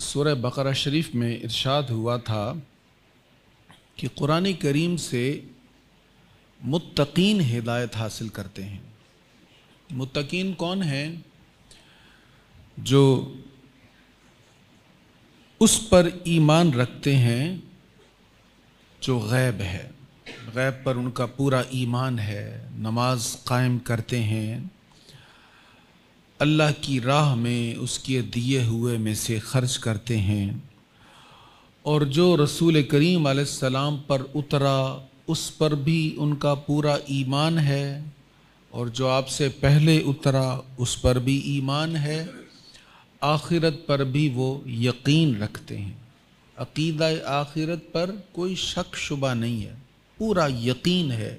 सूर्य बकरा शरीफ में इर्शाद हुआ था कि कुरान करीम से मुत्तकीन हिदायत हासिल करते हैं मुत्तकीन कौन है जो उस पर ईमान रखते हैं जो गैब है गैब पर उनका पूरा ईमान है नमाज कायम करते हैं अल्लाह की राह में उसके दिए हुए में से खर्च करते हैं और जो रसूल करीम सलाम पर उतरा उस पर भी उनका पूरा ईमान है और जो आपसे पहले उतरा उस पर भी ईमान है आखिरत पर भी वो यकीन रखते हैं अकीदा आखिरत पर कोई शक शुबा नहीं है पूरा यकीन है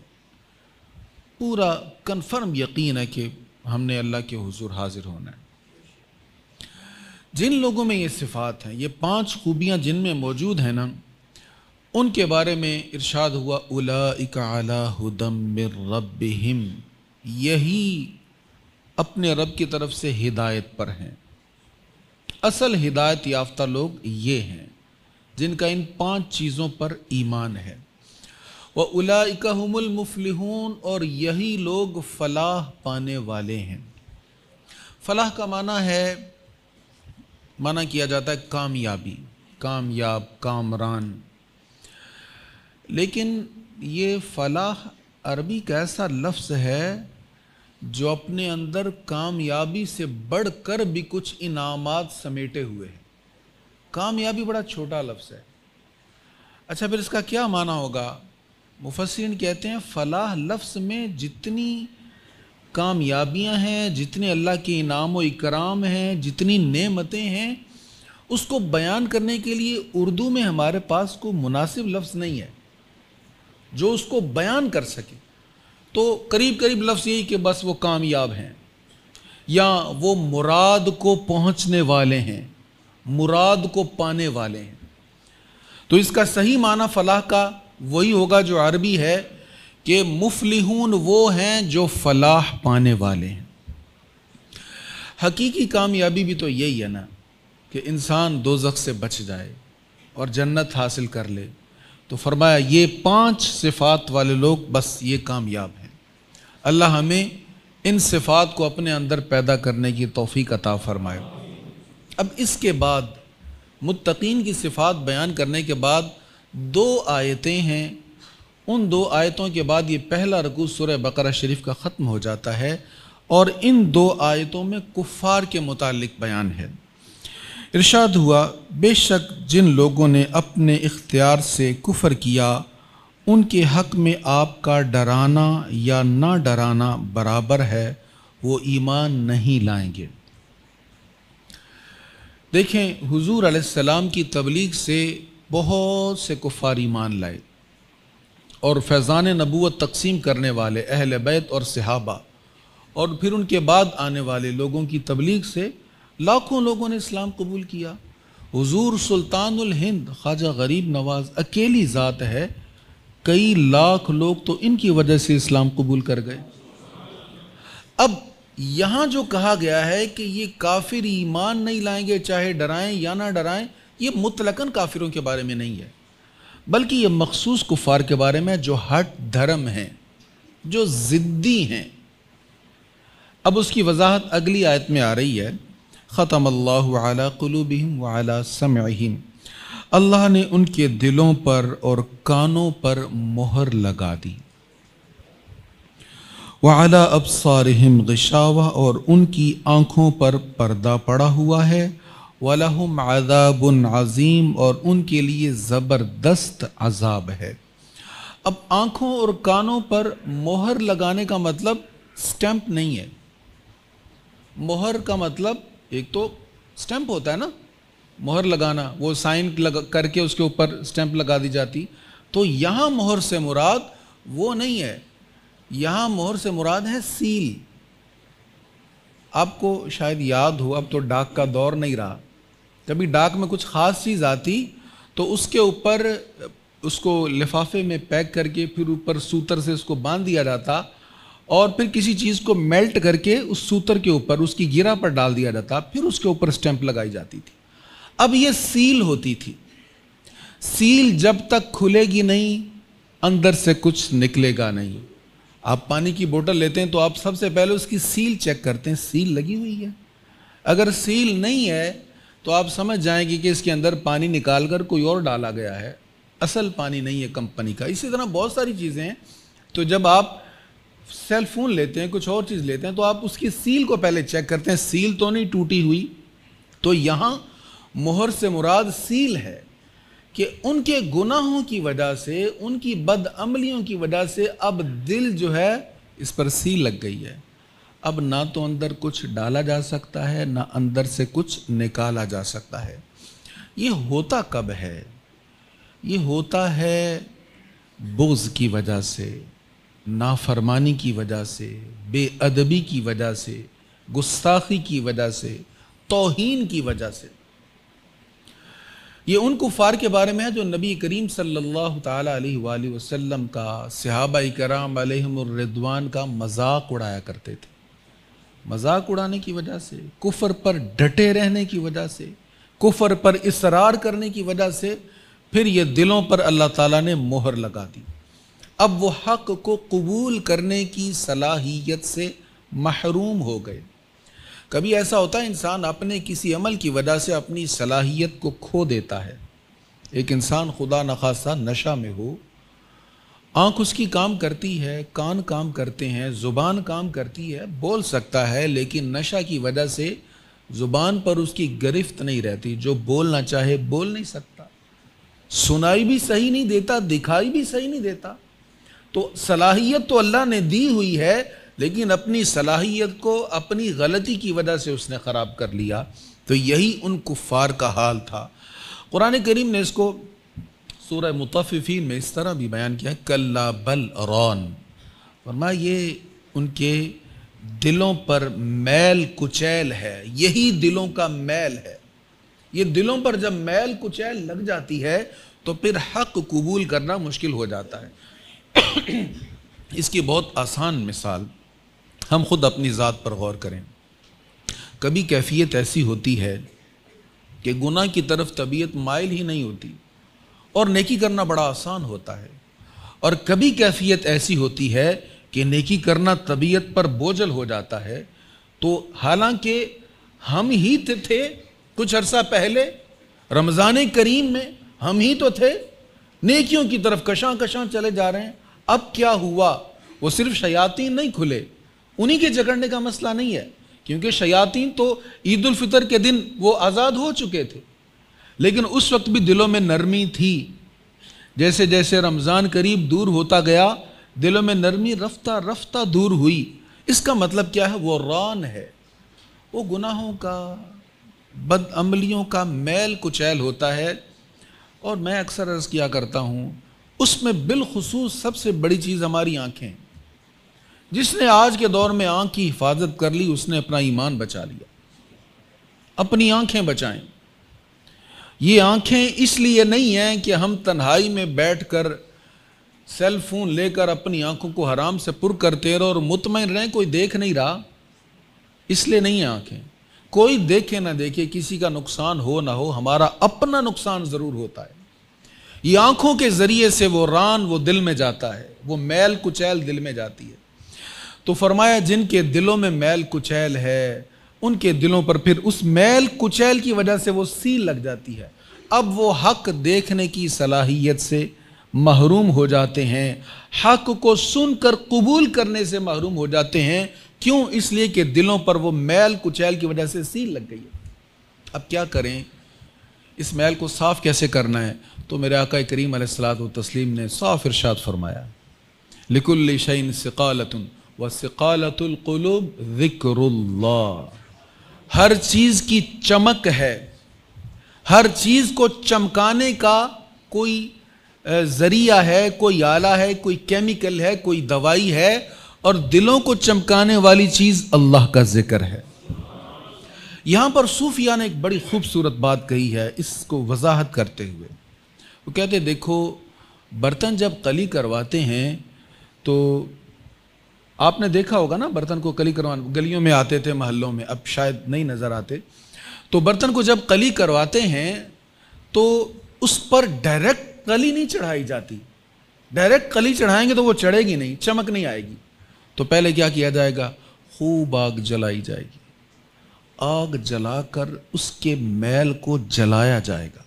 पूरा कन्फर्म यकीन है कि हमने अल्लाह के हुजूर हाजिर होना है जिन लोगों में ये सिफ़ात हैं ये पांच खूबियां जिनमें मौजूद हैं ना उनके बारे में इरशाद हुआ उला अला हुदम रब यही अपने रब की तरफ से हिदायत पर हैं असल हिदायत याफ्ता लोग ये हैं जिनका इन पांच चीज़ों पर ईमान है व उलाइकहमुलमफलहून और यही लोग फलाह पाने वाले हैं फलाह का माना है माना किया जाता है कामयाबी कामयाब कामरान लेकिन ये फलाह अरबी का ऐसा लफ्ज़ है जो अपने अंदर कामयाबी से बढ़कर भी कुछ इनामात समेटे हुए हैं कामयाबी बड़ा छोटा लफ्ज़ है अच्छा फिर इसका क्या माना होगा मुफसरन कहते हैं फलाह लफ्स में जितनी कामयाबियां हैं जितने अल्लाह के इनाम व इकराम हैं जितनी नेमतें हैं उसको बयान करने के लिए उर्दू में हमारे पास कोई मुनासिब लफ्ज़ नहीं है जो उसको बयान कर सके तो करीब करीब लफ्ज़ यही कि बस वो कामयाब हैं या वो मुराद को पहुंचने वाले हैं मुराद को पाने वाले हैं तो इसका सही माना फलाह का वही होगा जो अरबी है कि मुफलिहून वो हैं जो फलाह पाने वाले हैं हकीकी कामयाबी भी तो यही है ना कि इंसान दो से बच जाए और जन्नत हासिल कर ले तो फरमाया ये पांच सिफात वाले लोग बस ये कामयाब हैं अल्लाह हमें इन सिफात को अपने अंदर पैदा करने की तोफ़ी अता फ़रमाए अब इसके बाद मुतकीन की सिफात बयान करने के बाद दो आयतें हैं उन दो आयतों के बाद ये पहला रकू सूर्य बकरा शरीफ का ख़त्म हो जाता है और इन दो आयतों में कुफ़ार के मुतालिक बयान है इरशाद हुआ बेशक जिन लोगों ने अपने इख्तियार से कुफ़र किया उनके हक़ में आपका डराना या ना डराना बराबर है वो ईमान नहीं लाएंगे देखें हुजूर सलाम की तबलीग से बहुत से कुफार ईमान लाए और फैज़ान नबूत तकसीम करने वाले अहल बैत और सहाबा और फिर उनके बाद आने वाले लोगों की तबलीग से लाखों लोगों ने इस्लाम कबूल किया हज़ूर सुल्तानुल हिंद ख्वाजा गरीब नवाज अकेली ज़ात है कई लाख लोग तो इनकी वजह से इस्लाम कबूल कर गए अब यहाँ जो कहा गया है कि ये काफिर ईमान नहीं लाएंगे चाहे डराएं या ना डराएं ये मुतलकन काफिरों के बारे में नहीं है बल्कि ये मखसूस कुफार के बारे में जो हट धर्म हैं जो ज़िद्दी हैं अब उसकी वजाहत अगली आयत में आ रही है ख़तम अल्ला कलूबहम वाला समहम अल्लाह ने उनके दिलों पर और कानों पर मोहर लगा दी वाला अब सारहम गिशावा और उनकी आंखों पर पर्दा पड़ा हुआ है वलहम आदाबन अज़ीम और उनके लिए ज़बरदस्त अजाब है अब आँखों और कानों पर मोहर लगाने का मतलब स्टैंप नहीं है मोहर का मतलब एक तो स्टैंप होता है ना मोहर लगाना वो साइन लगा करके उसके ऊपर स्टैंप लगा दी जाती तो यहाँ मोहर से मुराद वो नहीं है यहाँ मोहर से मुराद है सील आपको शायद याद हो अब तो डाक का दौर नहीं रहा कभी डाक में कुछ ख़ास चीज़ आती तो उसके ऊपर उसको लिफाफे में पैक करके फिर ऊपर सूतर से उसको बांध दिया जाता और फिर किसी चीज़ को मेल्ट करके उस सूतर के ऊपर उसकी गिरा पर डाल दिया जाता फिर उसके ऊपर स्टैंप लगाई जाती थी अब ये सील होती थी सील जब तक खुलेगी नहीं अंदर से कुछ निकलेगा नहीं आप पानी की बोतल लेते हैं तो आप सबसे पहले उसकी सील चेक करते हैं सील लगी हुई है अगर सील नहीं है तो आप समझ जाएंगे कि इसके अंदर पानी निकाल कर कोई और डाला गया है असल पानी नहीं है कंपनी का इसी तरह बहुत सारी चीज़ें हैं तो जब आप सेल फोन लेते हैं कुछ और चीज़ लेते हैं तो आप उसकी सील को पहले चेक करते हैं सील तो नहीं टूटी हुई तो यहाँ मोहर से मुराद सील है कि उनके गुनाहों की वजह से उनकी बदअमलियों की वजह से अब दिल जो है इस पर सील लग गई है अब ना तो अंदर कुछ डाला जा सकता है ना अंदर से कुछ निकाला जा सकता है ये होता कब है ये होता है बोझ की वजह से नाफरमानी की वजह से बेअदबी की वजह से गुस्ताखी की वजह से तोहीन की वजह से ये उन कुफ़ार के बारे में है जो नबी करीम सल्लल्लाहु अलैहि वसल्लम का सहाबा कराम रिदवान का मजाक उड़ाया करते थे मजाक उड़ाने की वजह से कुफर पर डटे रहने की वजह से कुफर पर इसरार करने की वजह से फिर ये दिलों पर अल्लाह ताला ने मोहर लगा दी अब वो हक को कबूल करने की सलाहियत से महरूम हो गए कभी ऐसा होता है इंसान अपने किसी अमल की वजह से अपनी सलाहियत को खो देता है एक इंसान खुदा नखासा नशा में हो आंख उसकी काम करती है कान काम करते हैं ज़ुबान काम करती है बोल सकता है लेकिन नशा की वजह से ज़ुबान पर उसकी गिरफ्त नहीं रहती जो बोलना चाहे बोल नहीं सकता सुनाई भी सही नहीं देता दिखाई भी सही नहीं देता तो सलाहियत तो अल्लाह ने दी हुई है लेकिन अपनी सलाहियत को अपनी गलती की वजह से उसने ख़राब कर लिया तो यही उन कुफ़ार का हाल था कुरान करीम ने इसको सूर्य मुतफ़ीन में इस तरह भी बयान किया कल्ला बल रौन फरमा ये उनके दिलों पर मैल कुचैल है यही दिलों का मैल है ये दिलों पर जब मैल कुचैल लग जाती है तो फिर हक कबूल करना मुश्किल हो जाता है इसकी बहुत आसान मिसाल हम खुद अपनी ज़ात पर गौर करें कभी कैफियत ऐसी होती है कि गुनाह की तरफ तबीयत माइल ही नहीं होती और नेकी करना बड़ा आसान होता है और कभी कैफियत ऐसी होती है कि नेकी करना तबीयत पर बोझल हो जाता है तो हालांकि हम ही थे, तो थे कुछ अरसा पहले रमज़ान करीम में हम ही तो थे नेकियों की तरफ कशां कशां चले जा रहे हैं अब क्या हुआ वो सिर्फ शयाती नहीं खुले उन्हीं के जकड़ने का मसला नहीं है क्योंकि शयातीन तो ईद उल फितर के दिन वो आज़ाद हो चुके थे लेकिन उस वक्त भी दिलों में नरमी थी जैसे जैसे रमज़ान करीब दूर होता गया दिलों में नरमी रफ्ता रफ्ता दूर हुई इसका मतलब क्या है वो रान है वो गुनाहों का बदअमलियों का मैल कुचैल होता है और मैं अक्सर अर्ज़ किया करता हूँ उसमें बिलखसूस सबसे बड़ी चीज़ हमारी आँखें जिसने आज के दौर में आँख की हिफाजत कर ली उसने अपना ईमान बचा लिया अपनी आँखें बचाएं ये आंखें इसलिए नहीं हैं कि हम तन्हाई में बैठकर सेल फोन लेकर अपनी आंखों को हराम से पुर करते रहो और मुतमिन रहें कोई देख नहीं रहा इसलिए नहीं है आंखें कोई देखे ना देखे किसी का नुकसान हो ना हो हमारा अपना नुकसान ज़रूर होता है ये आंखों के ज़रिए से वो रान वो दिल में जाता है वो मैल कुचैल दिल में जाती है तो फरमाया जिनके दिलों में मैल कुचैल है उनके दिलों पर फिर उस मैल कुचैल की वजह से वो सील लग जाती है अब वो हक देखने की सलाहियत से महरूम हो जाते हैं हक को सुनकर कबूल करने से महरूम हो जाते हैं क्यों इसलिए कि दिलों पर वो मैल कुचैल की वजह से सील लग गई है अब क्या करें इस मैल को साफ़ कैसे करना है तो मेरे आका करीम सलात तस्लीम ने साफ इरशाद फरमाया लिकुल शैन सिकालतन व सिकालतुल्कुलूब ज़िक्रुल्लाह हर चीज की चमक है हर चीज को चमकाने का कोई जरिया है कोई आला है कोई केमिकल है कोई दवाई है और दिलों को चमकाने वाली चीज अल्लाह का जिक्र है यहां पर सूफिया ने एक बड़ी खूबसूरत बात कही है इसको वजाहत करते हुए वो कहते देखो बर्तन जब कली करवाते हैं तो आपने देखा होगा ना बर्तन को कली करवाने गलियों में आते थे महल्लों में अब शायद नहीं नज़र आते तो बर्तन को जब कली करवाते हैं तो उस पर डायरेक्ट कली नहीं चढ़ाई जाती डायरेक्ट कली चढ़ाएंगे तो वो चढ़ेगी नहीं चमक नहीं आएगी तो पहले क्या किया जाएगा खूब आग जलाई जाएगी आग जलाकर उसके मैल को जलाया जाएगा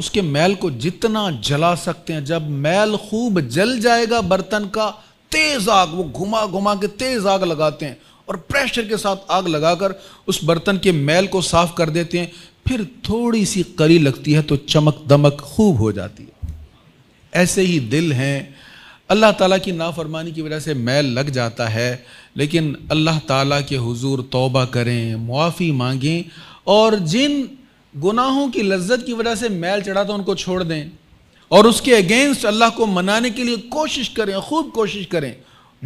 उसके मैल को जितना जला सकते हैं जब मैल खूब जल जाएगा बर्तन का तेज आग वो घुमा घुमा के तेज आग लगाते हैं और प्रेशर के साथ आग लगाकर उस बर्तन के मैल को साफ कर देते हैं फिर थोड़ी सी करी लगती है तो चमक दमक खूब हो जाती है ऐसे ही दिल हैं अल्लाह ताला की नाफरमानी की वजह से मैल लग जाता है लेकिन अल्लाह ताला के हुजूर तौबा करें मुआफ़ी मांगें और जिन गुनाहों की लज्जत की वजह से मैल चढ़ा था उनको छोड़ दें और उसके अगेंस्ट अल्लाह को मनाने के लिए कोशिश करें खूब कोशिश करें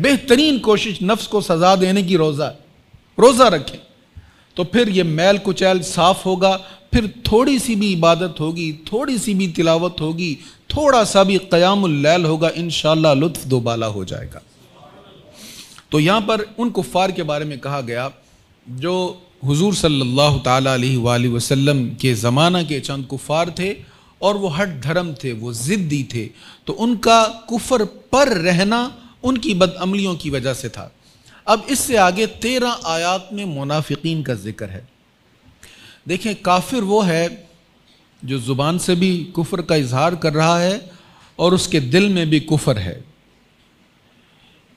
बेहतरीन कोशिश नफ्स को सज़ा देने की रोज़ा रोज़ा रखें तो फिर ये मैल कुचैल साफ़ होगा फिर थोड़ी सी भी इबादत होगी थोड़ी सी भी तिलावत होगी थोड़ा सा भी क़यामल होगा इन लुत्फ़ दोबाला हो जाएगा तो यहाँ पर उन कुफ़ार के बारे में कहा गया जो हुजूर सल्लल्लाहु अलैहि वसल्लम के ज़माना के चंद कुफ़ार थे और वो हट धर्म थे वो ज़िद्दी थे तो उनका कुफर पर रहना उनकी बदअमलियों की वजह से था अब इससे आगे तेरह आयात में मुनाफिकीन का जिक्र है देखें काफिर वो है जो ज़ुबान से भी कुफर का इजहार कर रहा है और उसके दिल में भी कुफर है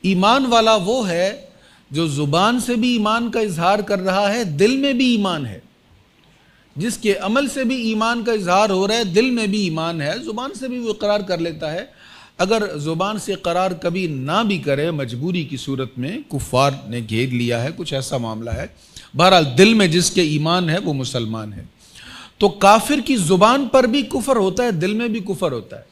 ईमान वाला वो है जो ज़ुबान से भी ईमान का इजहार कर रहा है दिल में भी ईमान है जिसके अमल से भी ईमान का इजहार हो रहा है दिल में भी ईमान है ज़ुबान से भी वो इकरार कर लेता है अगर ज़ुबान से करार कभी ना भी करे मजबूरी की सूरत में कुफ़ार ने घेर लिया है कुछ ऐसा मामला है बहरहाल दिल में जिसके ईमान है वो मुसलमान है तो काफिर की ज़ुबान पर भी कुफ़र होता है दिल में भी कुफ़र होता है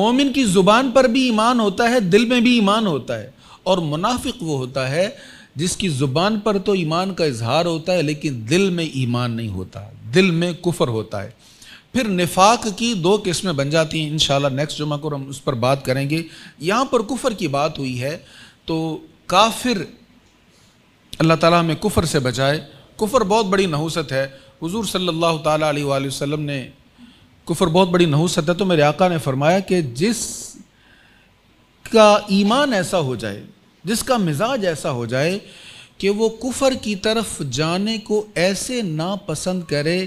मोमिन की ज़ुबान पर भी ईमान होता है दिल में भी ईमान होता है और मुनाफिक वो होता है जिसकी ज़ुबान पर तो ईमान का इजहार होता है लेकिन दिल में ईमान नहीं होता दिल में कुफर होता है फिर निफाक की दो किस्में बन जाती हैं इन नेक्स्ट जुमा को हम उस पर बात करेंगे यहाँ पर कुफर की बात हुई है तो काफिर अल्लाह ताला में कुफर से बचाए कुफर बहुत बड़ी नहूसत है हुजूर सल्लल्लाहु अलैहि वसल्लम ने कुफर बहुत बड़ी नहूसत है तो मेरे आका ने फरमाया कि जिस का ईमान ऐसा हो जाए जिसका मिजाज ऐसा हो जाए कि वो कुफर की तरफ जाने को ऐसे नापसंद करे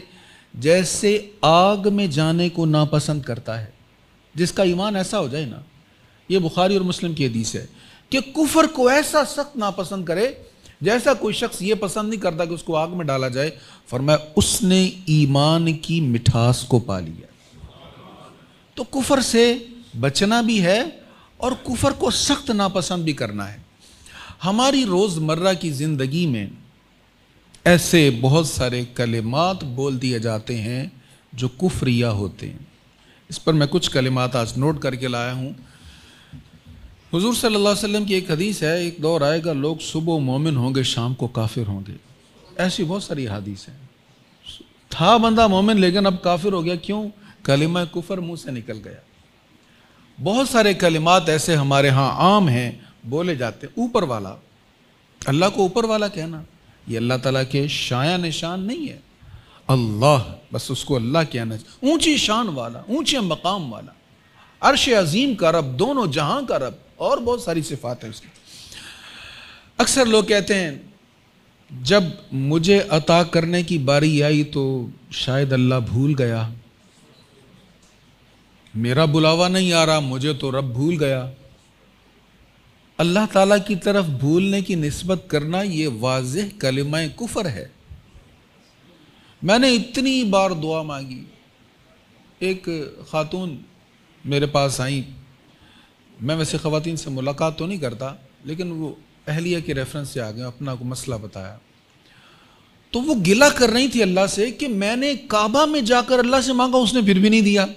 जैसे आग में जाने को नापसंद करता है जिसका ईमान ऐसा हो जाए ना ये बुखारी और मुस्लिम की हदीस है कि कुफर को ऐसा सख्त नापसंद करे जैसा कोई शख्स ये पसंद नहीं करता कि उसको आग में डाला जाए फरमाया उसने ईमान की मिठास को पा लिया तो कुफर से बचना भी है और कुफर को सख्त नापसंद भी करना है हमारी रोज़मर्रा की ज़िंदगी में ऐसे बहुत सारे कलेमात बोल दिए जाते हैं जो कुफ्रिया होते हैं इस पर मैं कुछ कलिमात आज नोट करके लाया हूँ हुजूर सल्लल्लाहु अलैहि वसल्लम की एक हदीस है एक दौर आएगा लोग सुबह मोमिन होंगे शाम को काफिर होंगे ऐसी बहुत सारी हदीस है था बंदा मोमिन लेकिन अब काफिर हो गया क्यों कलिमा कुफर मुंह से निकल गया बहुत सारे कलिमात ऐसे हमारे यहाँ आम हैं बोले जाते ऊपर वाला अल्लाह को ऊपर वाला कहना ये अल्लाह ताला के शाया निशान नहीं है अल्लाह बस उसको अल्लाह कहना चाहिए ऊंची शान वाला ऊंचे मकाम वाला अरश अजीम का रब दोनों जहां का रब और बहुत सारी सिफात है उसकी अक्सर लोग कहते हैं जब मुझे अता करने की बारी आई तो शायद अल्लाह भूल गया मेरा बुलावा नहीं आ रहा मुझे तो रब भूल गया अल्लाह ताला की तरफ भूलने की नस्बत करना ये वाज कलम कुफर है मैंने इतनी बार दुआ मांगी एक ख़ातून मेरे पास आई मैं वैसे ख़वान से मुलाकात तो नहीं करता लेकिन वो अहलिया के रेफरेंस से आ गए अपना को मसला बताया तो वो गिला कर रही थी अल्लाह से कि मैंने काबा में जाकर अल्लाह से मांगा उसने फिर भी नहीं दिया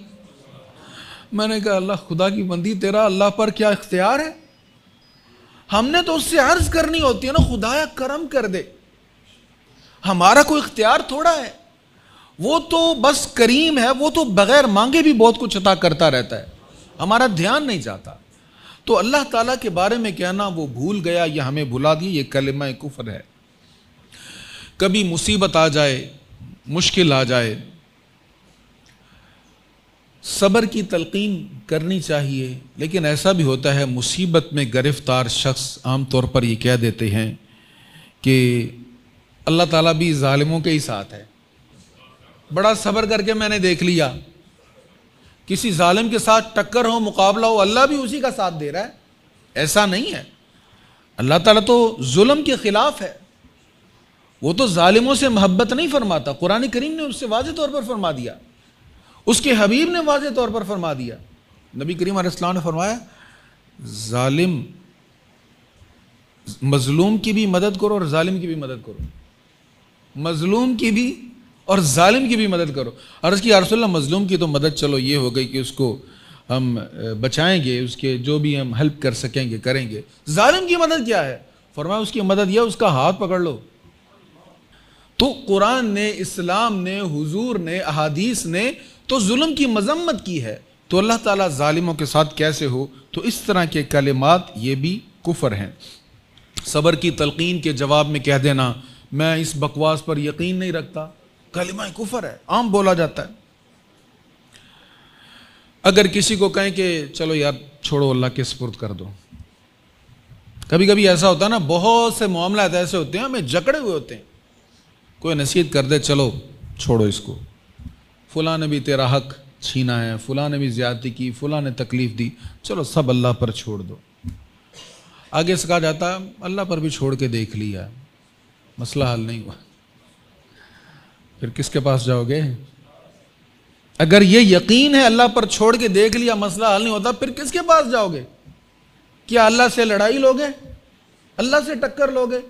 मैंने कहा अल्लाह खुदा की बंदी तेरा अल्लाह पर क्या इख्तियार है हमने तो उससे अर्ज करनी होती है ना खुदाया करम कर दे हमारा कोई इख्तियार थोड़ा है वो तो बस करीम है वो तो बगैर मांगे भी बहुत कुछ अता करता रहता है हमारा ध्यान नहीं जाता तो अल्लाह ताला के बारे में कहना वो भूल गया या हमें भुला दिए ये कलमा कुफर है कभी मुसीबत आ जाए मुश्किल आ जाए सबर की तलकीन करनी चाहिए लेकिन ऐसा भी होता है मुसीबत में गिरफ़्तार शख्स आम तौर पर ये कह देते हैं कि अल्लाह ताला भी ालिमों के ही साथ है बड़ा सबर करके मैंने देख लिया किसी ालिम के साथ टक्कर हो मुकाबला हो अल्लाह भी उसी का साथ दे रहा है ऐसा नहीं है अल्लाह ताला तो जुल्म के ख़िलाफ़ है वो तो ालिमों से मोहब्बत नहीं फरमाता कुरान करीम ने उससे वाज तौर पर फरमा दिया उसके हबीब ने वाजे तौर पर फरमा दिया नबी करीम आसलाम ने फरमाया ालिम मजलूम की भी मदद करो और ालिम की भी मदद करो मजलूम की भी और ालिम की भी मदद करो अर्ज़ की यारसोल्ला मजलूम की तो मदद चलो ये हो गई कि उसको हम बचाएंगे उसके जो भी हम हेल्प कर सकेंगे करेंगे जालिम की मदद क्या है फरमाया उसकी मदद यह उसका हाथ पकड़ लो तो कुरान ने इस्लाम ने हुजूर ने अहादीस ने तो जुल्म की मजम्मत की है तो अल्लाह ताला जालिमों के साथ कैसे हो तो इस तरह के कलिमात ये भी कुफर हैं सबर की तलकिन के जवाब में कह देना मैं इस बकवास पर यकीन नहीं रखता कलिमा कुफर है आम बोला जाता है अगर किसी को कहें कि चलो यार छोड़ो अल्लाह के सपुर्द कर दो कभी कभी ऐसा होता है ना बहुत से मामला ऐसे होते हैं हमें जकड़े हुए होते हैं कोई नसीहत कर दे चलो छोड़ो इसको फ़ुला ने भी तेरा हक छीना है फला ने भी ज़्यादती की फला ने तकलीफ़ दी चलो सब अल्लाह पर छोड़ दो आगे से कहा जाता है अल्लाह पर भी छोड़ के देख लिया मसला हल नहीं हुआ फिर किसके पास जाओगे अगर ये यकीन है अल्लाह पर छोड़ के देख लिया मसला हल नहीं होता फिर किसके पास जाओगे क्या अल्लाह से लड़ाई लोगे अल्लाह से टक्कर लोगे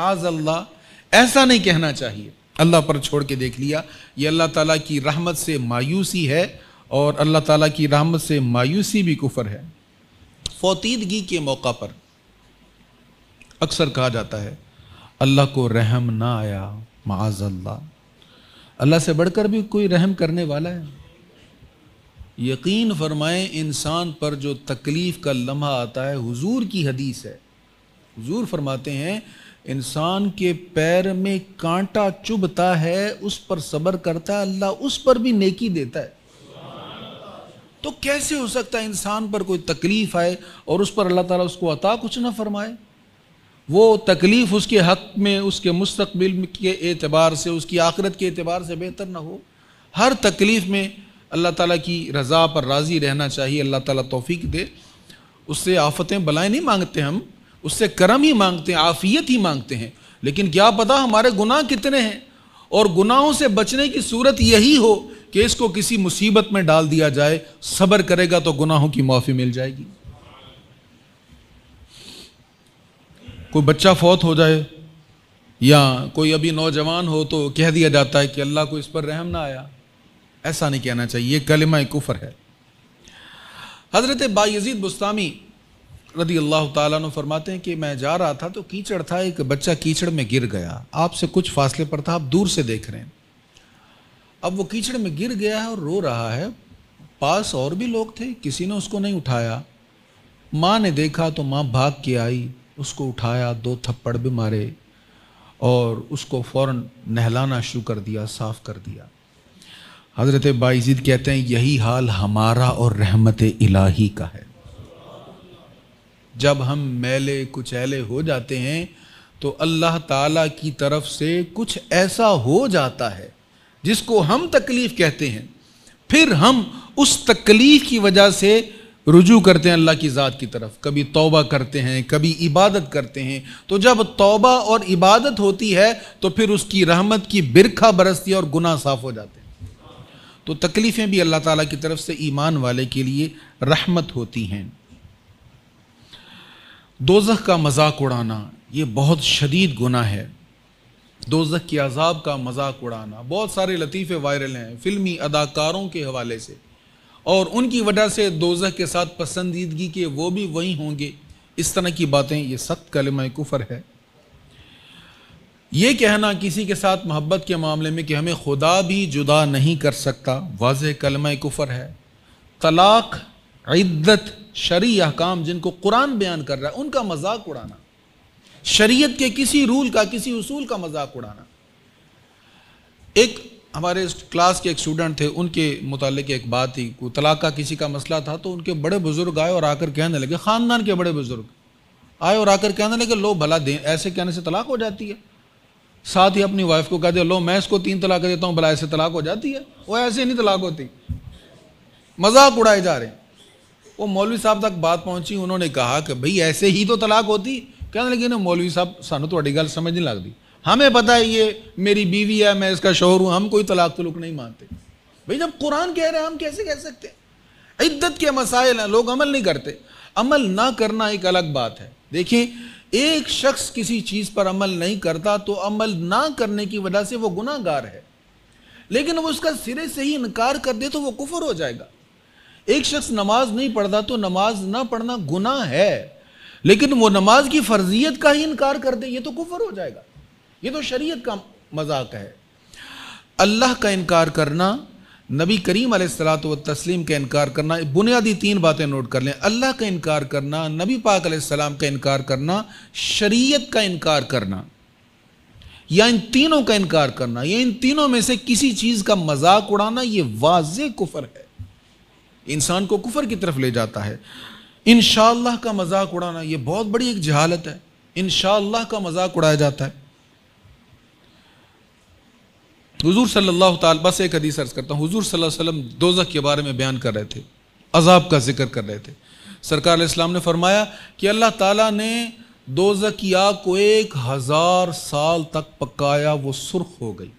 माज अल्लाह ऐसा नहीं कहना चाहिए अल्लाह पर छोड़ के देख लिया ये अल्लाह ताला की रहमत से मायूसी है और अल्लाह ताला की रहमत से मायूसी भी कुफर है फौतीदगी के मौका पर अक्सर कहा जाता है अल्लाह को रहम ना आया माज अल्लाह से बढ़कर भी कोई रहम करने वाला है यकीन फरमाएं इंसान पर जो तकलीफ़ का लम्हा आता है हुजूर की हदीस है हुजूर फरमाते हैं इंसान के पैर में कांटा चुभता है उस पर सब्र करता है अल्लाह उस पर भी नेकी देता है तो कैसे हो सकता है इंसान पर कोई तकलीफ आए और उस पर अल्लाह ताला उसको अता कुछ ना फरमाए वो तकलीफ उसके हक में उसके मुस्तबिल के एतबार से उसकी आखिरत के एतबार से बेहतर ना हो हर तकलीफ़ में अल्लाह ताला की रज़ा पर राज़ी रहना चाहिए अल्लाह ताला तौफीक दे उससे आफतें बलाएं नहीं मांगते हम उससे कर्म ही मांगते हैं आफियत ही मांगते हैं लेकिन क्या पता हमारे गुनाह कितने हैं और गुनाहों से बचने की सूरत यही हो कि इसको किसी मुसीबत में डाल दिया जाए सबर करेगा तो गुनाहों की माफ़ी मिल जाएगी कोई बच्चा फौत हो जाए या कोई अभी नौजवान हो तो कह दिया जाता है कि अल्लाह को इस पर रहम ना आया ऐसा नहीं कहना चाहिए कलमा कुफर है हज़रत बायजीद बुस्तामी रदी अल्लाह तु फरमाते हैं कि मैं जा रहा था तो कीचड़ था एक बच्चा कीचड़ में गिर गया आपसे कुछ फासले पर था आप दूर से देख रहे हैं अब वो कीचड़ में गिर गया है और रो रहा है पास और भी लोग थे किसी ने उसको नहीं उठाया माँ ने देखा तो माँ भाग के आई उसको उठाया दो थप्पड़ भी मारे और उसको फ़ौर नहलाना शुरू कर दिया साफ़ कर दिया हज़रत बाईज़ीद कहते हैं यही हाल हमारा और रहमत इलाही का है जब हम मैले कुचैले हो जाते हैं तो अल्लाह ताला की तरफ से कुछ ऐसा हो जाता है जिसको हम तकलीफ़ कहते हैं फिर हम उस तकलीफ़ की वजह से रुजू करते हैं अल्लाह की ज़ात की तरफ कभी तौबा करते हैं कभी इबादत करते हैं तो जब तौबा और इबादत होती है तो फिर उसकी रहमत की बिरखा बरसती है और गुनाह साफ़ हो जाते हैं तो तकलीफ़ें भी अल्लाह ताला की तरफ से ईमान वाले के लिए रहमत होती हैं दोजह का मजाक उड़ाना ये बहुत शदीद गुना है दोजह के अजाब का मजाक उड़ाना बहुत सारे लतीफ़े वायरल हैं फिल्मी अदाकारों के हवाले से और उनकी वजह से दोजह के साथ पसंदीदगी के वो भी वही होंगे इस तरह की बातें ये सख्त कलम कुफर है ये कहना किसी के साथ मोहब्बत के मामले में कि हमें खुदा भी जुदा नहीं कर सकता वाज कलम कुफर है तलाक़ इद्दत शरी अहकाम जिनको कुरान बयान कर रहा है उनका मजाक उड़ाना शरीयत के किसी रूल का किसी उसूल का मजाक उड़ाना एक हमारे क्लास के एक स्टूडेंट थे उनके मुतल एक बात थी तलाक का किसी का मसला था तो उनके बड़े बुजुर्ग आए और आकर कहने लगे ख़ानदान के बड़े बुजुर्ग आए और आकर कहने लगे लो भला दें ऐसे कहने से तलाक हो जाती है साथ ही अपनी वाइफ को कह दिया लो मैं इसको तीन तलाक देता हूँ भला ऐसे तलाक हो जाती है वो ऐसे नहीं तलाक होती मजाक उड़ाए जा रहे हैं वो मौलवी साहब तक बात पहुंची उन्होंने कहा कि भाई ऐसे ही तो तलाक होती कहने लगे ना मौलवी साहब सानू थोड़ी गल समझ नहीं लगती हमें पता है ये मेरी बीवी है मैं इसका शोहर हूँ हम कोई तलाक तलुक नहीं मानते भाई जब कुरान कह रहे हैं हम कैसे कह सकते इद्दत के मसाइल हैं लोग अमल नहीं करते अमल ना करना एक अलग बात है देखिए एक शख्स किसी चीज़ पर अमल नहीं करता तो अमल ना करने की वजह से वो गुनाहगार है लेकिन वो उसका सिरे से ही इनकार कर दे तो वो कुफर हो जाएगा एक शख्स नमाज नहीं पढ़ता तो नमाज ना पढ़ना गुना है लेकिन वो नमाज की फर्जियत का ही इनकार कर दे ये तो कुफर हो जाएगा ये तो शरीयत का मजाक है अल्लाह का इनकार करना नबी करीम सलात तस्लीम का इनकार करना बुनियादी तीन बातें नोट कर लें अल्लाह का इनकार करना नबी पाक सलाम का इनकार करना शरीयत का इनकार करना या इन तीनों का इनकार करना या इन तीनों में से किसी चीज़ का मजाक उड़ाना ये वाज कुफर है इंसान को कुफर की तरफ ले जाता है इन का मजाक उड़ाना यह बहुत बड़ी एक जहालत है इन का मजाक उड़ाया जाता है हुजूर सल्लल्लाहु बस एक हदीस अर्ज करता हूँ हुजूर सल्लल्लाहु दोजक के बारे में बयान कर रहे थे अजाब का जिक्र कर रहे थे सरकार इस्लाम ने फरमाया कि अल्लाह ताला ने दोजक की आग को एक हज़ार साल तक पकाया वो सुर्ख हो गई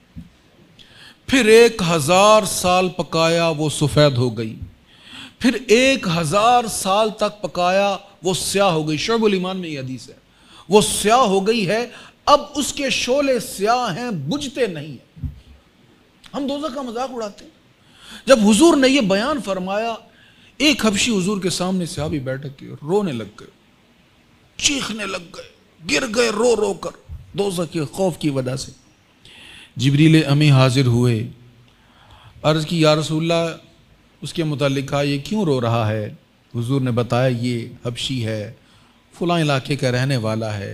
फिर एक हज़ार साल पकाया वो सफ़ेद हो गई फिर एक हज़ार साल तक पकाया वो स्याह हो गई शोबुल ईमान में हदीस है वो स्याह हो गई है अब उसके शोले स्याह हैं बुझते नहीं है हम दोजा का मजाक उड़ाते हैं जब हुजूर ने ये बयान फरमाया एक हबशी हुजूर के सामने सहाबी बैठक की रोने लग गए चीखने लग गए गिर गए रो रो कर दोजा के खौफ की वजह से जबरीले अमी हाजिर हुए अर्ज़ की या रसूल्ला उसके मतलब कहा ये क्यों रो रहा है हुजूर ने बताया ये हबशी है फलां इलाके का रहने वाला है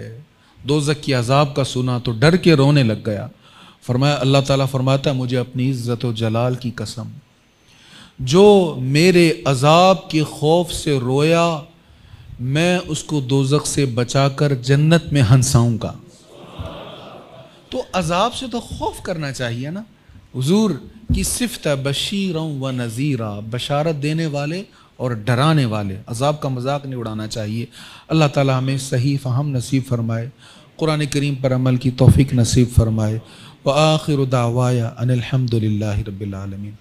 दो के अजाब का सुना तो डर के रोने लग गया फरमाया अल्लाह ताला फरमाता मुझे अपनी इज़्ज़त जलाल की कसम जो मेरे अजाब के खौफ से रोया मैं उसको दोजक से बचाकर जन्नत में हंसाऊंगा तो अजाब से तो खौफ करना चाहिए ना हुजूर कि है बशीर व नज़ीरा बशारत देने वाले और डराने वाले अजाब का मजाक नहीं उड़ाना चाहिए अल्लाह ताला हमें सही फ़हम नसीब फरमाए कुरान करीम पर अमल की तोफ़ी नसीब फरमाए व आखिर दावाया अनिलहमदिल्ला रबालमीन